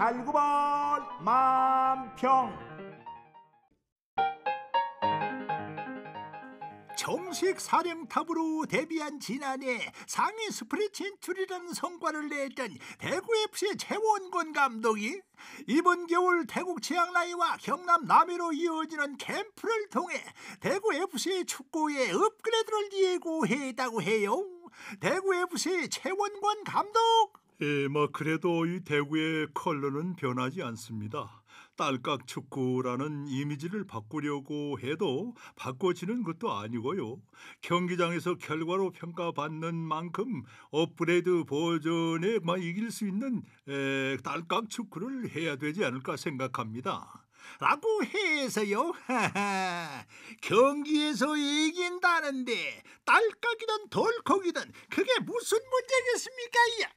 달구벌 만평 정식 사령탑으로 데뷔한 지난해 상위 스프릿 진출이라는 성과를 냈던 대구 f c 최원권 감독이 이번 겨울 대구 치앙라이와 경남 남해로 이어지는 캠프를 통해 대구FC 축구의 업그레이드를 예고했다고 해요. 대구FC 최원권 감독 예, 뭐 그래도 이 대구의 컬러는 변하지 않습니다. 딸깍 축구라는 이미지를 바꾸려고 해도 바꿔지는 것도 아니고요. 경기장에서 결과로 평가받는 만큼 업그레이드 버전에 이길 수 있는 에, 딸깍 축구를 해야 되지 않을까 생각합니다. 라고 해서요. 경기에서 이긴다는데 딸깍이든 덜컥이든 그게 무슨 문제겠습니까?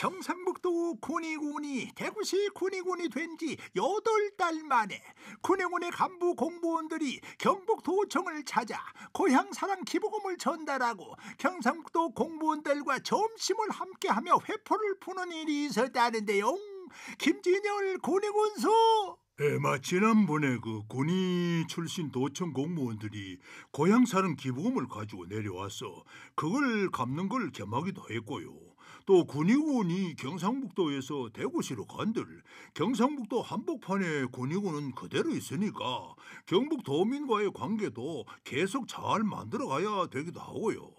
경상북도 군의군이 대구시 군의군이 된 지8달 만에 군의군의 간부 공무원들이 경북도청을 찾아 고향 사랑 기부금을 전달하고 경상북도 공무원들과 점심을 함께하며 회포를 푸는 일이 있었다는데요. 김진열 군의군수 에마 예, 지난번에 그 군이 출신 도청 공무원들이 고향 사는 기부금을 가지고 내려와서 그걸 갚는 걸 겸하기도 했고요. 또 군의군이 경상북도에서 대구시로 간들 경상북도 한복판에 군의군은 그대로 있으니까 경북도민과의 관계도 계속 잘 만들어가야 되기도 하고요.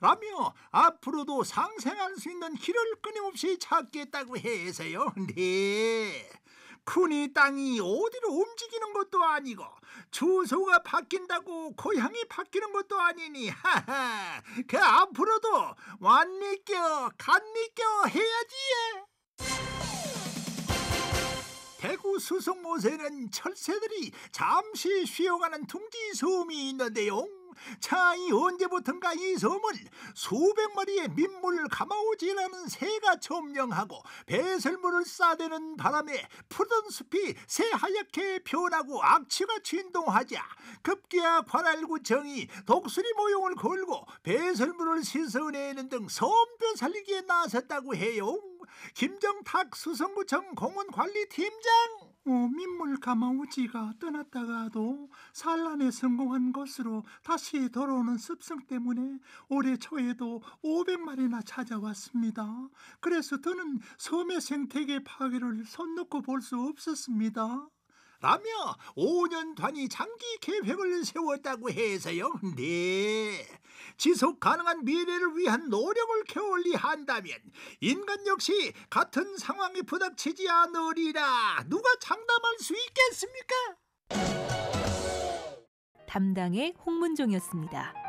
라며 앞으로도 상생할 수 있는 길을 끊임없이 찾겠다고 해서요. 네. 군이 땅이 어디로 움직이는 것도 아니고 주소가 바뀐다고 고향이 바뀌는 것도 아니니 하하 그 앞으로도 완니껴 간니껴 해야지 대구 수성모세는 철새들이 잠시 쉬어가는 둥지 소음이 있는데요 차이 언제부턴가 이 섬을 수백 마리의 민물 가마오지라는 새가 점령하고 배설물을 싸대는 바람에 푸른 숲이 새하얗게 변하고 악취가 진동하자 급기야 관할구 정이 독수리 모형을 걸고 배설물을 씻어내는 등 섬벼 살리기에 나섰다고 해요. 김정탁 수성구청 공원관리팀장 어, 민물 가마우지가 떠났다가도 산란에 성공한 것으로 다시 돌아오는 습성 때문에 올해 초에도 500마리나 찾아왔습니다. 그래서 더는 섬의 생태계 파괴를 손 놓고 볼 수 없었습니다. 라며 5년 단위 장기 계획을 세웠다고 해서요. 네. 지속 가능한 미래를 위한 노력을 겨울리 한다면 인간 역시 같은 상황에 부닥치지 않으리라 누가 장담할 수 있겠습니까? 담당의 홍문종이었습니다.